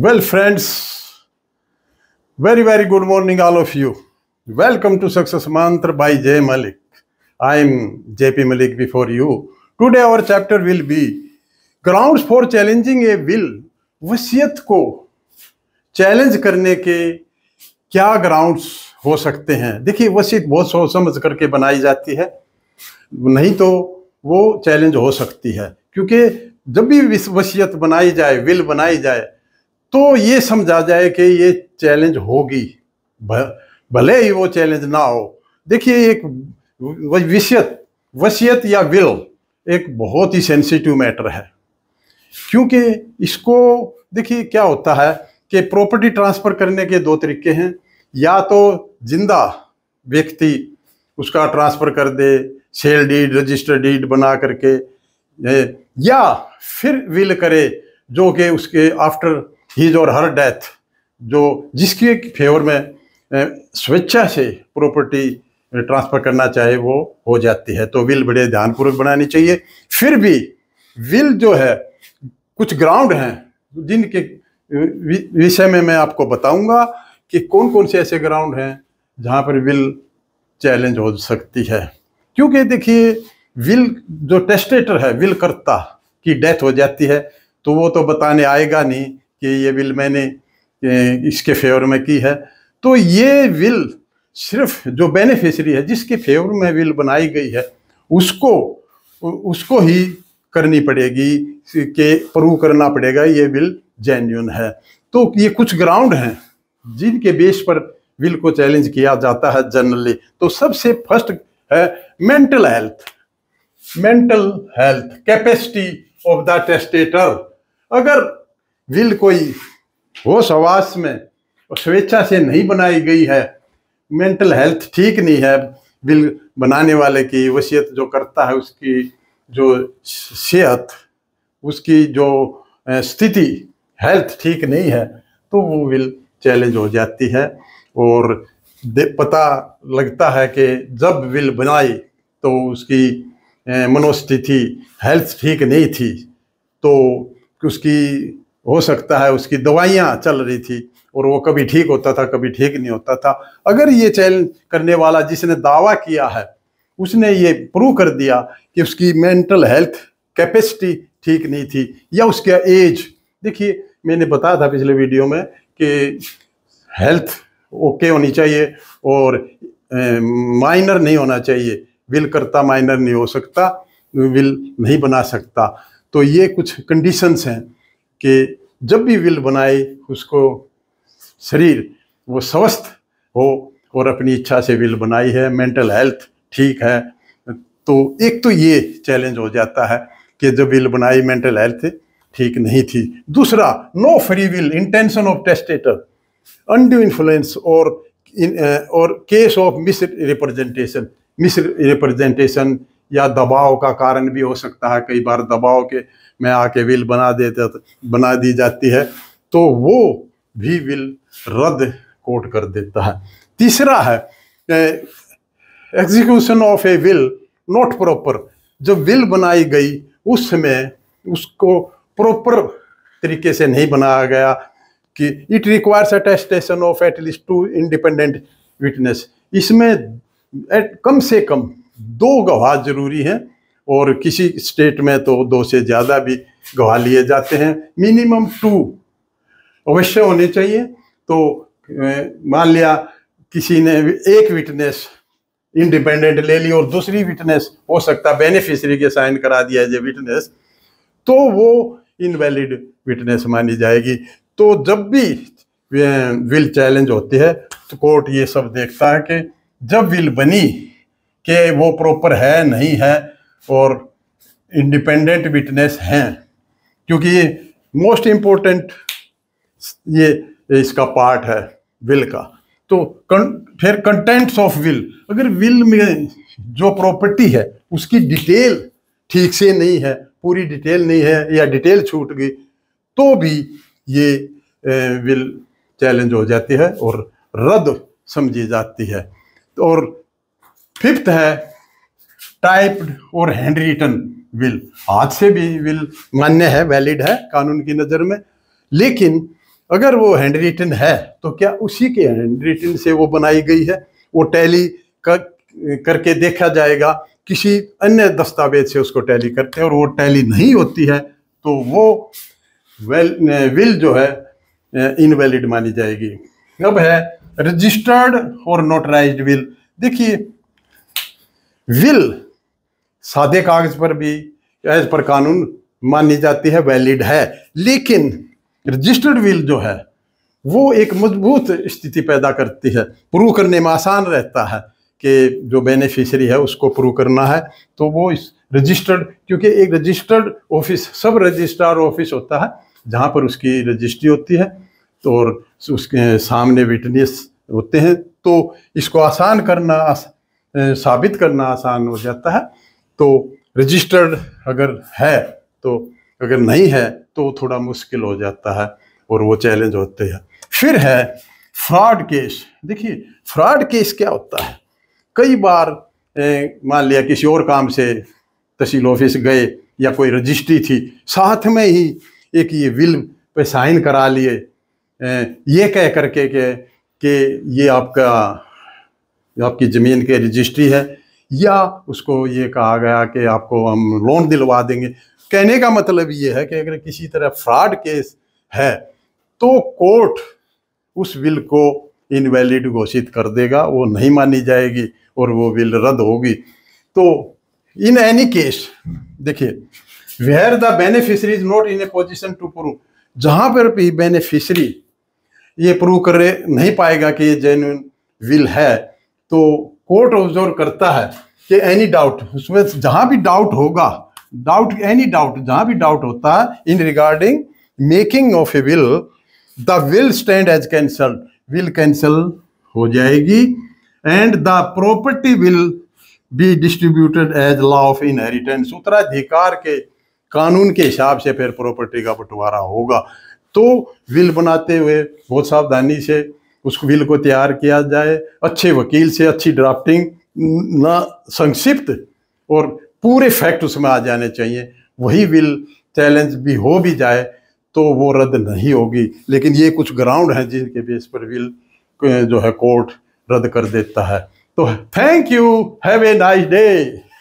well friends very very good morning all of you welcome to success mantra by Jai Malik I am J P Malik before you today our chapter will be grounds for challenging a will वसीयत को challenge करने के क्या grounds हो सकते हैं देखिए वसीयत बहुत सोच समझ करके बनाई जाती है नहीं तो वो चैलेंज हो सकती है क्योंकि जब भी वसीयत बनाई जाए विल बनाई जाए तो ये समझा जाए कि ये चैलेंज होगी भले ही वो चैलेंज ना हो देखिए एक वसीयत वसीयत या विल एक बहुत ही सेंसिटिव मैटर है क्योंकि इसको देखिए क्या होता है कि प्रॉपर्टी ट्रांसफ़र करने के दो तरीके हैं या तो जिंदा व्यक्ति उसका ट्रांसफ़र कर दे सेल डीड रजिस्टर डीड बना करके या फिर विल करे जो कि उसके आफ्टर हीज और हर डेथ जो जिसके फेवर में स्वेच्छा से प्रॉपर्टी ट्रांसफ़र करना चाहे वो हो जाती है तो विल बड़े ध्यानपूर्वक बनानी चाहिए फिर भी विल जो है कुछ ग्राउंड हैं जिनके विषय में मैं आपको बताऊंगा कि कौन कौन से ऐसे ग्राउंड हैं जहां पर विल चैलेंज हो सकती है क्योंकि देखिए विल जो टेस्टेटर है विल करता की डेथ हो जाती है तो वो तो बताने आएगा नहीं कि ये बिल मैंने इसके फेवर में की है तो ये विल सिर्फ जो बेनिफिशरी है जिसके फेवर में विल बनाई गई है उसको उसको ही करनी पड़ेगी के प्रूव करना पड़ेगा ये विल जेन्यून है तो ये कुछ ग्राउंड हैं जिनके बेस पर विल को चैलेंज किया जाता है जनरली तो सबसे फर्स्ट है mental health mental health capacity of the testator अगर विल कोई होश सवास में और स्वेच्छा से नहीं बनाई गई है मेंटल हेल्थ ठीक नहीं है विल बनाने वाले की वसीयत जो करता है उसकी जो सेहत उसकी जो स्थिति हेल्थ ठीक नहीं है तो वो विल चैलेंज हो जाती है और पता लगता है कि जब विल बनाई तो उसकी मनोस्थिति हेल्थ ठीक नहीं थी तो उसकी हो सकता है उसकी दवाइयाँ चल रही थी और वो कभी ठीक होता था कभी ठीक नहीं होता था अगर ये चैलेंज करने वाला जिसने दावा किया है उसने ये प्रूव कर दिया कि उसकी मेंटल हेल्थ कैपेसिटी ठीक नहीं थी या उसका एज देखिए मैंने बताया था पिछले वीडियो में कि हेल्थ ओके होनी चाहिए और माइनर नहीं होना चाहिए विल करता माइनर नहीं हो सकता विल नहीं बना सकता तो ये कुछ कंडीशंस हैं कि जब भी विल बनाए उसको शरीर वो स्वस्थ हो और अपनी इच्छा से विल बनाई है मेंटल हेल्थ ठीक है तो एक तो ये चैलेंज हो जाता है कि जब विल बनाई मेंटल हेल्थ ठीक नहीं थी दूसरा no free will intention of testator undue influence और इन और case of misrepresentation misrepresentation या दबाव का कारण भी हो सकता है कई बार दबाव के में आके विल बना देते बना दी जाती है तो वो भी विल रद्द कोट कर देता है तीसरा है execution of a will not proper जब विल बनाई गई उसमें उसको प्रॉपर तरीके से नहीं बनाया गया कि it requires attestation of at least two independent witness इसमें एट कम से कम दो गवाह जरूरी हैं और किसी स्टेट में तो दो से ज़्यादा भी गवाह लिए जाते हैं मिनिमम टू अवश्य होने चाहिए तो मान लिया किसी ने एक विटनेस इंडिपेंडेंट ले ली और दूसरी विटनेस हो सकता बेनिफिशरी के साइन करा दिया जाए विटनेस तो वो इनवैलिड विटनेस मानी जाएगी तो जब भी विल चैलेंज होती है तो कोर्ट ये सब देखता है कि जब विल बनी कि वो प्रॉपर है नहीं है और इंडिपेंडेंट विटनेस हैं क्योंकि ये मोस्ट इम्पोर्टेंट ये इसका पार्ट है विल का तो कं, फिर कंटेंट्स ऑफ विल अगर विल में जो प्रॉपर्टी है उसकी डिटेल ठीक से नहीं है पूरी डिटेल नहीं है या डिटेल छूट गई तो भी ये विल चैलेंज हो जाती है और रद्द समझी जाती है और फिफ्थ है टाइप्ड और हैंड रिटन विल हाथ से भी विल मान्य है वैलिड है कानून की नज़र में लेकिन अगर वो हैंड रिटन है तो क्या उसी के हैंड रिटन से वो बनाई गई है वो टैली कर, करके देखा जाएगा किसी अन्य दस्तावेज से उसको टैली करते हैं और वो टैली नहीं होती है तो वो वेल विल जो है इनवैलिड मानी जाएगी अब है रजिस्टर्ड और नोटराइज विल देखिए विल सादे कागज पर भी एज पर कानून मानी जाती है वैलिड है लेकिन रजिस्टर्ड विल जो है वो एक मजबूत स्थिति पैदा करती है प्रूव करने में आसान रहता है कि जो बेनिफिशरी है उसको प्रूव करना है तो वो इस रजिस्टर्ड क्योंकि एक registered office sub registrar office होता है जहाँ पर उसकी रजिस्ट्री होती है तो और उसके सामने विटनेस होते हैं तो इसको आसान करना आस, साबित करना आसान हो जाता है तो रजिस्टर्ड अगर है तो अगर नहीं है तो थोड़ा मुश्किल हो जाता है और वो चैलेंज होते हैं फिर है फ्रॉड केस देखिए फ्रॉड केस क्या होता है कई बार मान लिया किसी और काम से तहसील ऑफिस गए या कोई रजिस्ट्री थी साथ में ही एक ये विल पे साइन करा लिए ये कह करके के कि ये आपका आपकी ज़मीन के रजिस्ट्री है या उसको ये कहा गया कि आपको हम लोन दिलवा देंगे कहने का मतलब ये है कि अगर किसी तरह फ्रॉड केस है तो कोर्ट उस बिल को इनवैलिड घोषित कर देगा वो नहीं मानी जाएगी और वो बिल रद्द होगी तो इन एनी केस देखिए where the beneficiary is not in a position to prove जहाँ पर भी बेनिफिशरी ये प्रूव करे नहीं पाएगा कि ये जेन्यून विल है तो कोर्ट ऑब्जर्व करता है कि एनी डाउट उसमें जहां भी डाउट होगा डाउट एनी डाउट जहां भी डाउट होता है in regarding making of a will the will stand as cancel will cancel हो जाएगी and the property will be distributed as law of inheritance उत्तराधिकार के कानून के हिसाब से फिर प्रॉपर्टी का बंटवारा होगा तो विल बनाते हुए बहुत सावधानी से उस बिल को तैयार किया जाए अच्छे वकील से अच्छी ड्राफ्टिंग ना संक्षिप्त और पूरे फैक्ट उसमें आ जाने चाहिए वही बिल चैलेंज भी हो भी जाए तो वो रद्द नहीं होगी लेकिन ये कुछ ग्राउंड हैं जिनके बेस पर बिल जो है कोर्ट रद्द कर देता है तो thank you have a nice day